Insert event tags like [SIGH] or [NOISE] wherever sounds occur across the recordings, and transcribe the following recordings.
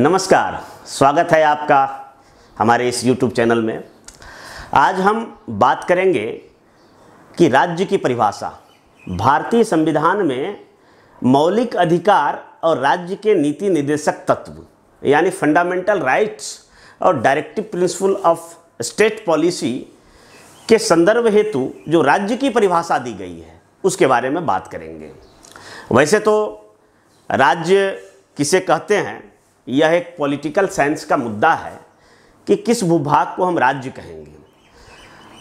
नमस्कार स्वागत है आपका हमारे इस YouTube चैनल में आज हम बात करेंगे कि राज्य की परिभाषा भारतीय संविधान में मौलिक अधिकार और राज्य के नीति निर्देशक तत्व यानी फंडामेंटल राइट्स और directive principle of state policy के संदर्भ हेतु जो राज्य की परिभाषा दी गई है उसके बारे में बात करेंगे वैसे तो राज्य किसे कहते हैं यह एक पॉलिटिकल साइंस का मुद्दा है कि किस भूभाग को हम राज्य कहेंगे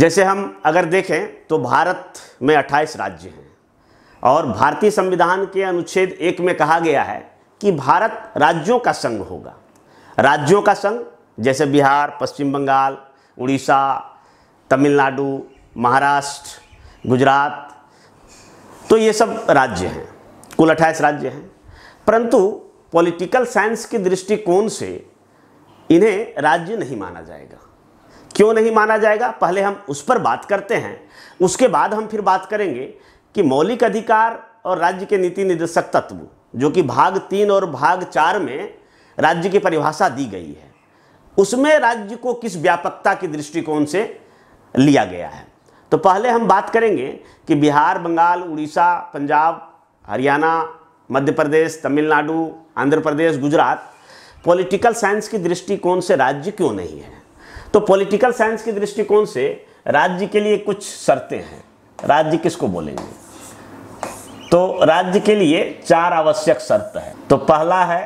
जैसे हम अगर देखें तो भारत में 28 राज्य हैं और भारतीय संविधान के अनुच्छेद एक में कहा गया है कि भारत राज्यों का संघ होगा राज्यों का संघ जैसे बिहार पश्चिम बंगाल उड़ीसा तमिलनाडु महाराष्ट्र गुजरात तो ये सब राज्य हैं कुल अट्ठाईस राज्य हैं परंतु पॉलिटिकल साइंस के दृष्टिकोण से इन्हें राज्य नहीं माना जाएगा क्यों नहीं माना जाएगा पहले हम उस पर बात करते हैं उसके बाद हम फिर बात करेंगे कि मौलिक अधिकार और राज्य के नीति निर्देशक तत्व जो कि भाग तीन और भाग चार में राज्य की परिभाषा दी गई है उसमें राज्य को किस व्यापकता के दृष्टिकोण से लिया गया है तो पहले हम बात करेंगे कि बिहार बंगाल उड़ीसा पंजाब हरियाणा मध्य प्रदेश तमिलनाडु आंध्र प्रदेश गुजरात पॉलिटिकल साइंस की दृष्टिकोण से राज्य क्यों नहीं है तो पॉलिटिकल साइंस के दृष्टिकोण से राज्य के लिए कुछ शर्तें हैं राज्य किसको बोलेंगे तो राज्य के लिए चार आवश्यक शर्त है तो पहला है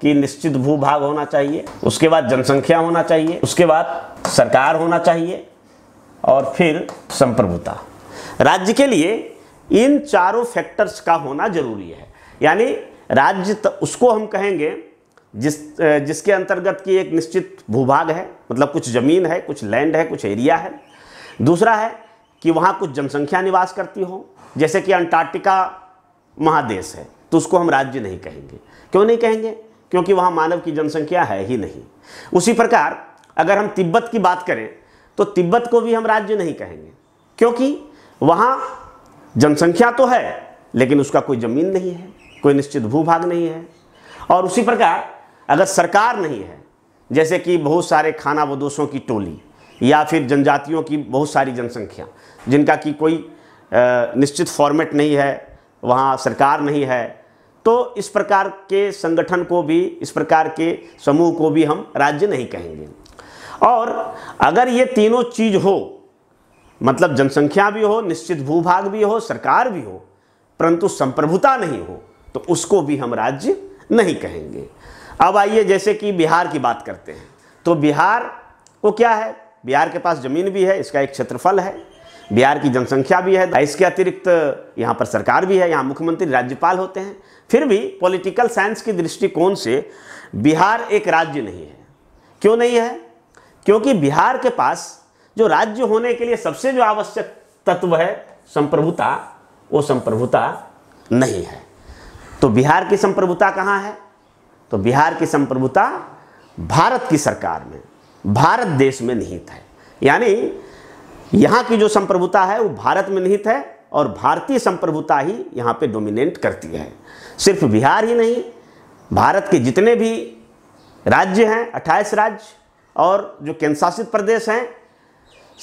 कि निश्चित भूभाग होना चाहिए उसके बाद जनसंख्या होना चाहिए उसके बाद सरकार होना चाहिए और फिर संप्रभुता राज्य के लिए इन चारों फैक्टर्स का होना जरूरी है यानी राज्य तो उसको हम कहेंगे जिस जिसके अंतर्गत की एक निश्चित भूभाग है मतलब कुछ ज़मीन है कुछ लैंड है कुछ एरिया है दूसरा है कि वहाँ कुछ जनसंख्या निवास करती हो जैसे कि अंटार्कटिका महादेश है तो उसको हम राज्य नहीं कहेंगे क्यों नहीं कहेंगे क्योंकि वहाँ मानव की जनसंख्या है ही नहीं उसी प्रकार अगर हम तिब्बत की बात करें तो तिब्बत को भी हम राज्य नहीं कहेंगे क्योंकि वहाँ जनसंख्या तो है लेकिन उसका कोई ज़मीन नहीं है कोई निश्चित भूभाग नहीं है और उसी प्रकार अगर सरकार नहीं है जैसे कि बहुत सारे खाना वदोषों की टोली या फिर जनजातियों की बहुत सारी जनसंख्या जिनका कि कोई निश्चित फॉर्मेट नहीं है वहाँ सरकार नहीं है तो इस प्रकार के संगठन को भी इस प्रकार के समूह को भी हम राज्य नहीं कहेंगे और अगर ये तीनों चीज़ हो मतलब जनसंख्या भी हो निश्चित भूभाग भी हो सरकार भी हो परंतु संप्रभुता नहीं हो तो उसको भी हम राज्य नहीं कहेंगे अब आइए जैसे कि बिहार की बात करते हैं तो बिहार को क्या है बिहार के पास ज़मीन भी है इसका एक क्षेत्रफल है बिहार की जनसंख्या भी है इसके अतिरिक्त यहाँ पर सरकार भी है यहाँ मुख्यमंत्री राज्यपाल होते हैं फिर भी पॉलिटिकल साइंस के दृष्टिकोण से बिहार एक राज्य नहीं है क्यों नहीं है क्योंकि बिहार के पास जो राज्य होने के लिए सबसे जो आवश्यक तत्व है संप्रभुता वो संप्रभुता नहीं है तो बिहार की संप्रभुता कहाँ है तो बिहार की संप्रभुता भारत की सरकार में भारत देश में निहित है यानी यहाँ की जो संप्रभुता है वो भारत में निहित है और भारतीय संप्रभुता ही यहाँ पे डोमिनेट करती है सिर्फ बिहार ही नहीं भारत के जितने भी राज्य हैं अट्ठाईस राज्य और जो केंद्र शासित प्रदेश हैं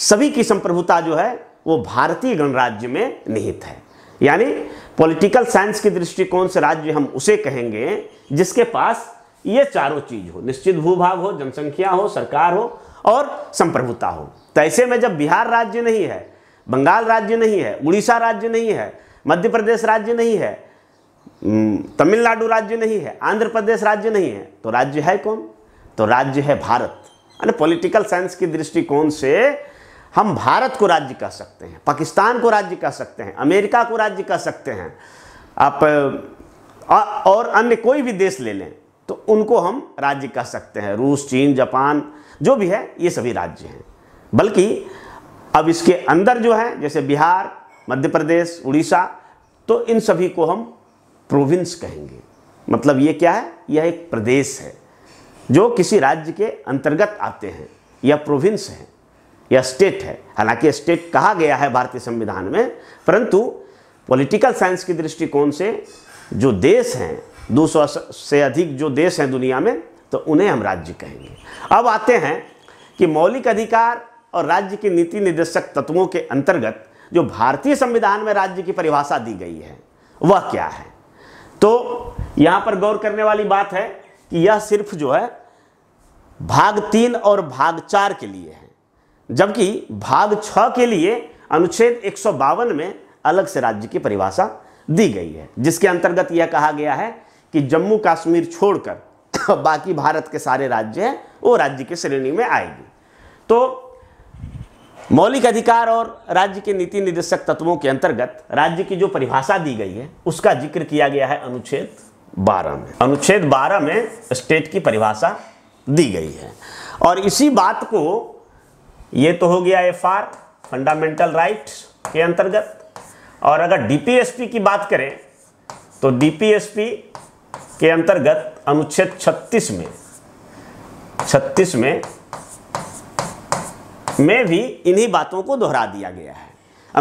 सभी की संप्रभुता जो है वो भारतीय गणराज्य में निहित है यानी पॉलिटिकल साइंस के दृष्टिकोण से राज्य हम उसे कहेंगे जिसके पास ये चारों चीज हो निश्चित भूभाग हो जनसंख्या हो सरकार हो और संप्रभुता हो तो ऐसे में जब बिहार राज्य नहीं है बंगाल राज्य नहीं है उड़ीसा राज्य नहीं है मध्य प्रदेश राज्य नहीं है तमिलनाडु राज्य नहीं है आंध्र प्रदेश राज्य नहीं है तो राज्य है कौन तो राज्य है भारत यानी पॉलिटिकल साइंस के दृष्टिकोण से हम भारत को राज्य कह सकते हैं पाकिस्तान को राज्य कह सकते हैं अमेरिका को राज्य कह सकते हैं आप और अन्य कोई भी देश ले लें तो उनको हम राज्य कह सकते हैं रूस चीन जापान जो भी है ये सभी राज्य हैं बल्कि अब इसके अंदर जो है जैसे बिहार मध्य प्रदेश उड़ीसा तो इन सभी को हम प्रोविंस कहेंगे मतलब ये क्या है यह एक प्रदेश है जो किसी राज्य के अंतर्गत आते हैं यह प्रोविंस है या स्टेट है हालांकि स्टेट कहा गया है भारतीय संविधान में परंतु पॉलिटिकल साइंस के दृष्टिकोण से जो देश हैं 200 से अधिक जो देश हैं दुनिया में तो उन्हें हम राज्य कहेंगे अब आते हैं कि मौलिक अधिकार और राज्य के नीति निर्देशक तत्वों के अंतर्गत जो भारतीय संविधान में राज्य की परिभाषा दी गई है वह क्या है तो यहां पर गौर करने वाली बात है कि यह सिर्फ जो है भाग तीन और भाग चार के लिए है जबकि भाग छ के लिए अनुच्छेद एक में अलग से राज्य की परिभाषा दी गई है जिसके अंतर्गत यह कहा गया है कि जम्मू कश्मीर छोड़कर [COUGHS] बाकी भारत के सारे राज्य हैं वो राज्य की श्रेणी में आएगी तो मौलिक अधिकार और राज्य के नीति निर्देशक तत्वों के अंतर्गत राज्य की जो परिभाषा दी गई है उसका जिक्र किया गया है अनुच्छेद 12 में अनुच्छेद 12 में स्टेट की परिभाषा दी गई है और इसी बात को ये तो हो गया एफ आर फंडामेंटल राइट्स के अंतर्गत और अगर डीपीएसपी की बात करें तो डीपीएसपी के अंतर्गत अनुच्छेद 36 में 36 में में भी इन्हीं बातों को दोहरा दिया गया है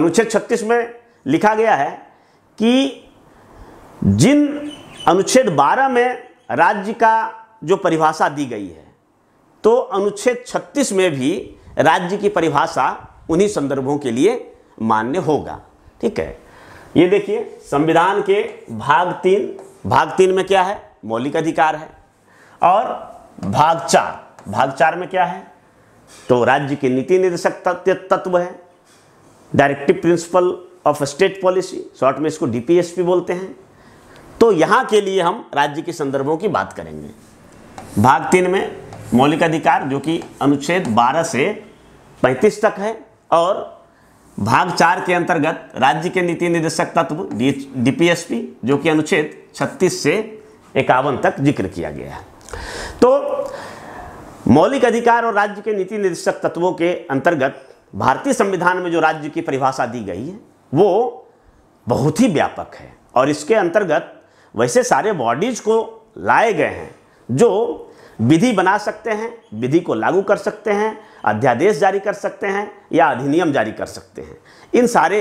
अनुच्छेद 36 में लिखा गया है कि जिन अनुच्छेद 12 में राज्य का जो परिभाषा दी गई है तो अनुच्छेद 36 में भी राज्य की परिभाषा उन्हीं संदर्भों के लिए मान्य होगा ठीक है ये देखिए संविधान के भाग तीन भाग तीन में क्या है मौलिक अधिकार है और भाग चार भाग चार में क्या है तो राज्य के नीति निर्देशक तत्व है directive principle of state policy short में इसको डीपीएसपी बोलते हैं तो यहां के लिए हम राज्य के संदर्भों की बात करेंगे भाग तीन में मौलिक अधिकार जो कि अनुच्छेद 12 से 35 तक है और भाग चार के अंतर्गत राज्य के नीति निर्देशक तत्व डीपीएसपी जो कि अनुच्छेद 36 से इक्यावन तक जिक्र किया गया है तो मौलिक अधिकार और राज्य के नीति निर्देशक तत्वों के अंतर्गत भारतीय संविधान में जो राज्य की परिभाषा दी गई है वो बहुत ही व्यापक है और इसके अंतर्गत वैसे सारे बॉडीज को लाए गए हैं जो विधि बना सकते हैं विधि को लागू कर सकते हैं अध्यादेश जारी कर सकते हैं या अधिनियम जारी कर सकते हैं इन सारे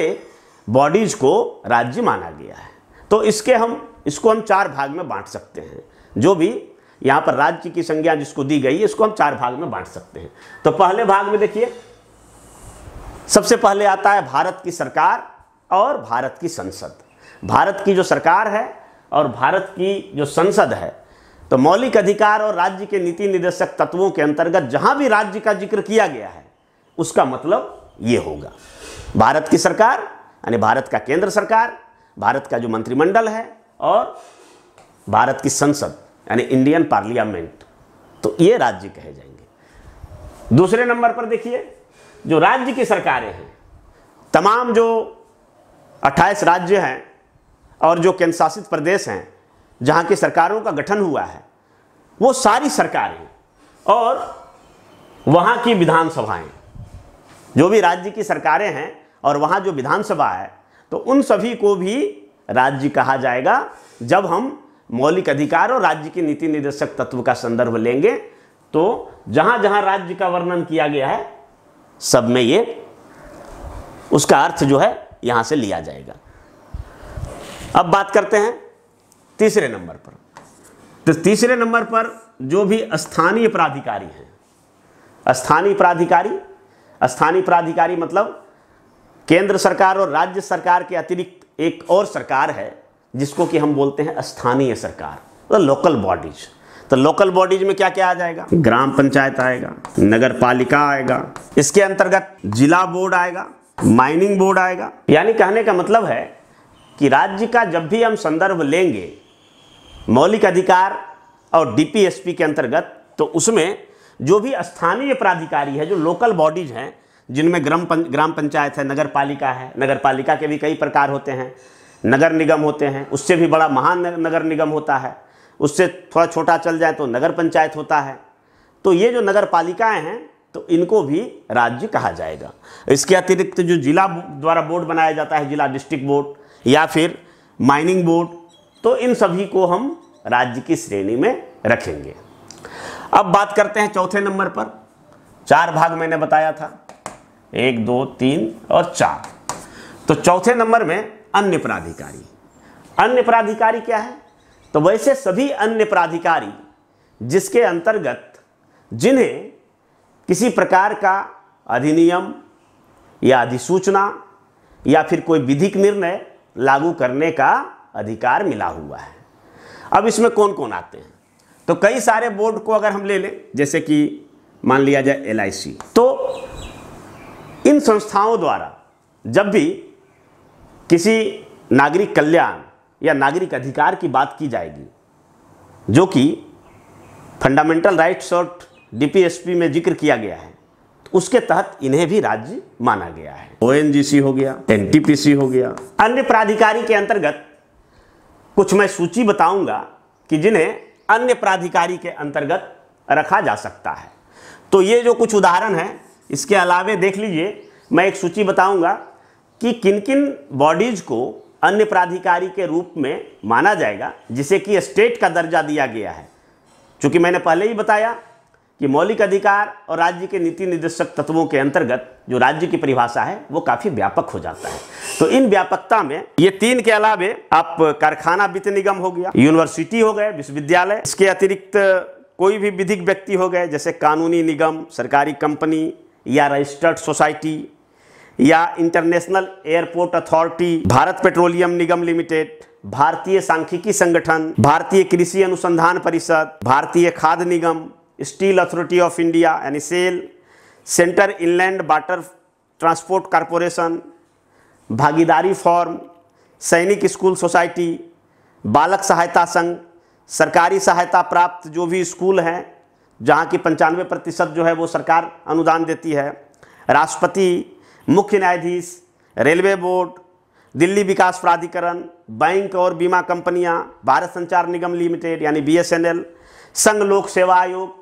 बॉडीज़ को राज्य माना गया है तो इसके हम इसको हम चार भाग में बांट सकते हैं जो भी यहाँ पर राज्य की संज्ञा जिसको दी गई है इसको हम चार भाग में बांट सकते हैं तो पहले भाग में देखिए सबसे पहले आता है भारत की सरकार और भारत की संसद भारत की जो सरकार है और भारत की जो संसद है तो मौलिक अधिकार और राज्य के नीति निर्देशक तत्वों के अंतर्गत जहां भी राज्य का जिक्र किया गया है उसका मतलब ये होगा भारत की सरकार यानी भारत का केंद्र सरकार भारत का जो मंत्रिमंडल है और भारत की संसद यानी इंडियन पार्लियामेंट तो ये राज्य कहे जाएंगे दूसरे नंबर पर देखिए जो राज्य की सरकारें हैं तमाम जो 28 राज्य हैं और जो केंद्र शासित प्रदेश हैं जहाँ की सरकारों का गठन हुआ है वो सारी सरकारें और वहाँ की विधानसभाएं जो भी राज्य की सरकारें हैं और वहाँ जो विधानसभा है तो उन सभी को भी राज्य कहा जाएगा जब हम मौलिक अधिकार और राज्य की नीति निर्देशक तत्व का संदर्भ लेंगे तो जहाँ जहाँ राज्य का वर्णन किया गया है सब में ये उसका अर्थ जो है यहाँ से लिया जाएगा अब बात करते हैं तीसरे नंबर पर तो तीसरे नंबर पर जो भी स्थानीय प्राधिकारी हैं स्थानीय प्राधिकारी स्थानीय प्राधिकारी मतलब केंद्र सरकार और राज्य सरकार के अतिरिक्त एक और सरकार है जिसको कि हम बोलते हैं स्थानीय सरकार तो लोकल बॉडीज तो लोकल बॉडीज में क्या क्या आ जाएगा ग्राम पंचायत आएगा नगर पालिका आएगा इसके अंतर्गत जिला बोर्ड आएगा माइनिंग बोर्ड आएगा यानी कहने का मतलब है कि राज्य का जब भी हम संदर्भ लेंगे मौलिक अधिकार और डीपीएसपी के अंतर्गत तो उसमें जो भी स्थानीय प्राधिकारी है जो लोकल बॉडीज हैं जिनमें ग्राम पं, ग्राम पंचायत है नगर पालिका है नगर पालिका के भी कई प्रकार होते हैं नगर निगम होते हैं उससे भी बड़ा महान नगर निगम होता है उससे थोड़ा छोटा चल जाए तो नगर पंचायत होता है तो ये जो नगर पालिकाएँ हैं तो इनको भी राज्य कहा जाएगा इसके अतिरिक्त जो जिला द्वारा बोर्ड बनाया जाता है जिला डिस्ट्रिक्ट बोर्ड या फिर माइनिंग बोर्ड तो इन सभी को हम राज्य की श्रेणी में रखेंगे अब बात करते हैं चौथे नंबर पर चार भाग मैंने बताया था एक दो तीन और चार तो चौथे नंबर में अन्य प्राधिकारी अन्य प्राधिकारी क्या है तो वैसे सभी अन्य प्राधिकारी जिसके अंतर्गत जिन्हें किसी प्रकार का अधिनियम या अधिसूचना या फिर कोई विधिक निर्णय लागू करने का अधिकार मिला हुआ है अब इसमें कौन कौन आते हैं तो कई सारे बोर्ड को अगर हम ले लें जैसे कि मान लिया जाए एल तो इन संस्थाओं द्वारा जब भी किसी नागरिक कल्याण या नागरिक अधिकार की बात की जाएगी जो कि फंडामेंटल राइट्स और डीपीएसपी में जिक्र किया गया है तो उसके तहत इन्हें भी राज्य माना गया है ओ हो गया एनटीपीसी हो गया अन्य प्राधिकारी के अंतर्गत कुछ मैं सूची बताऊंगा कि जिन्हें अन्य प्राधिकारी के अंतर्गत रखा जा सकता है तो ये जो कुछ उदाहरण हैं इसके अलावे देख लीजिए मैं एक सूची बताऊंगा कि किन किन बॉडीज़ को अन्य प्राधिकारी के रूप में माना जाएगा जिसे कि स्टेट का दर्जा दिया गया है चूँकि मैंने पहले ही बताया कि मौलिक अधिकार और राज्य के नीति निर्देशक तत्वों के अंतर्गत जो राज्य की परिभाषा है वो काफ़ी व्यापक हो जाता है तो इन व्यापकता में ये तीन के अलावे आप कारखाना वित्त निगम हो गया यूनिवर्सिटी हो गए विश्वविद्यालय इसके अतिरिक्त कोई भी विधिक व्यक्ति हो गए जैसे कानूनी निगम सरकारी कंपनी या रजिस्टर्ड सोसाइटी या international airport authority Bharat petroleum निगम लिमिटेड भारतीय सांख्यिकी संगठन भारतीय कृषि अनुसंधान परिषद भारतीय खाद्य निगम स्टील अथॉरिटी ऑफ इंडिया यानी SAIL center inland water transport corporation भागीदारी फॉर्म सैनिक स्कूल सोसाइटी बालक सहायता संघ सरकारी सहायता प्राप्त जो भी स्कूल हैं जहाँ की पंचानवे प्रतिशत जो है वो सरकार अनुदान देती है राष्ट्रपति मुख्य न्यायाधीश रेलवे बोर्ड दिल्ली विकास प्राधिकरण बैंक और बीमा कंपनियां भारत संचार निगम लिमिटेड यानी बीएसएनएल संघ लोक सेवा आयोग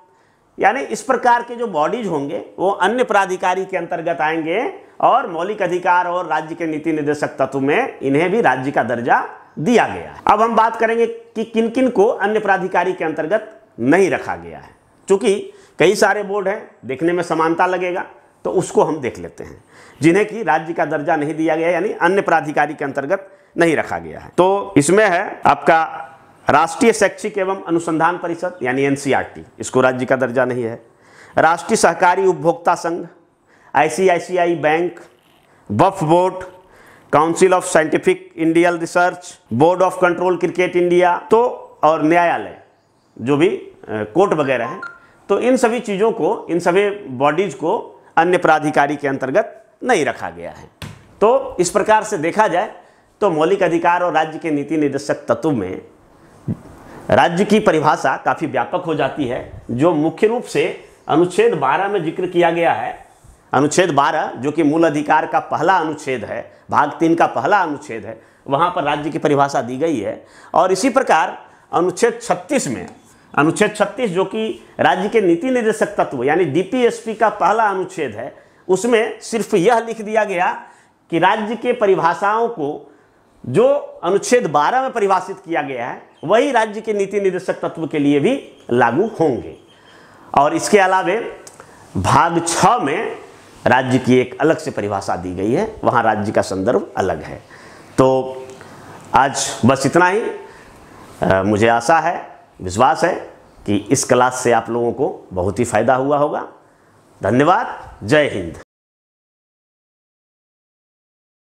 यानी इस प्रकार के जो बॉडीज होंगे वो अन्य प्राधिकारी के अंतर्गत आएंगे और मौलिक अधिकार और राज्य के नीति निर्देशक तत्व में इन्हें भी राज्य का दर्जा दिया गया है अब हम बात करेंगे कि किन किन को अन्य प्राधिकारी के अंतर्गत नहीं रखा गया है चूंकि कई सारे बोर्ड हैं देखने में समानता लगेगा तो उसको हम देख लेते हैं जिन्हें कि राज्य का दर्जा नहीं दिया गया यानी अन्य प्राधिकारी के अंतर्गत नहीं रखा गया है तो इसमें है आपका राष्ट्रीय शैक्षिक एवं अनुसंधान परिषद यानी एनसीईआरटी इसको राज्य का दर्जा नहीं है राष्ट्रीय सहकारी उपभोक्ता संघ आईसीआईसीआई बैंक बफ board council of scientific industrial research board of control cricket India तो और न्यायालय जो भी कोर्ट वगैरह हैं तो इन सभी चीज़ों को इन सभी बॉडीज़ को अन्य प्राधिकारी के अंतर्गत नहीं रखा गया है तो इस प्रकार से देखा जाए तो मौलिक अधिकार और राज्य के नीति निर्देशक तत्व में राज्य की परिभाषा काफ़ी व्यापक हो जाती है जो मुख्य रूप से अनुच्छेद 12 में जिक्र किया गया है अनुच्छेद 12 जो कि मूल अधिकार का पहला अनुच्छेद है भाग तीन का पहला अनुच्छेद है वहाँ पर राज्य की परिभाषा दी गई है और इसी प्रकार अनुच्छेद 36 में अनुच्छेद 36 जो कि राज्य के नीति निर्देशक तत्व यानी डी का पहला अनुच्छेद है उसमें सिर्फ यह लिख दिया गया कि राज्य के परिभाषाओं को जो अनुच्छेद 12 में परिभाषित किया गया है वही राज्य के नीति निर्देशक तत्व के लिए भी लागू होंगे और इसके अलावे भाग छ में राज्य की एक अलग से परिभाषा दी गई है वहाँ राज्य का संदर्भ अलग है तो आज बस इतना ही आ, मुझे आशा है विश्वास है कि इस क्लास से आप लोगों को बहुत ही फायदा हुआ होगा धन्यवाद जय हिंद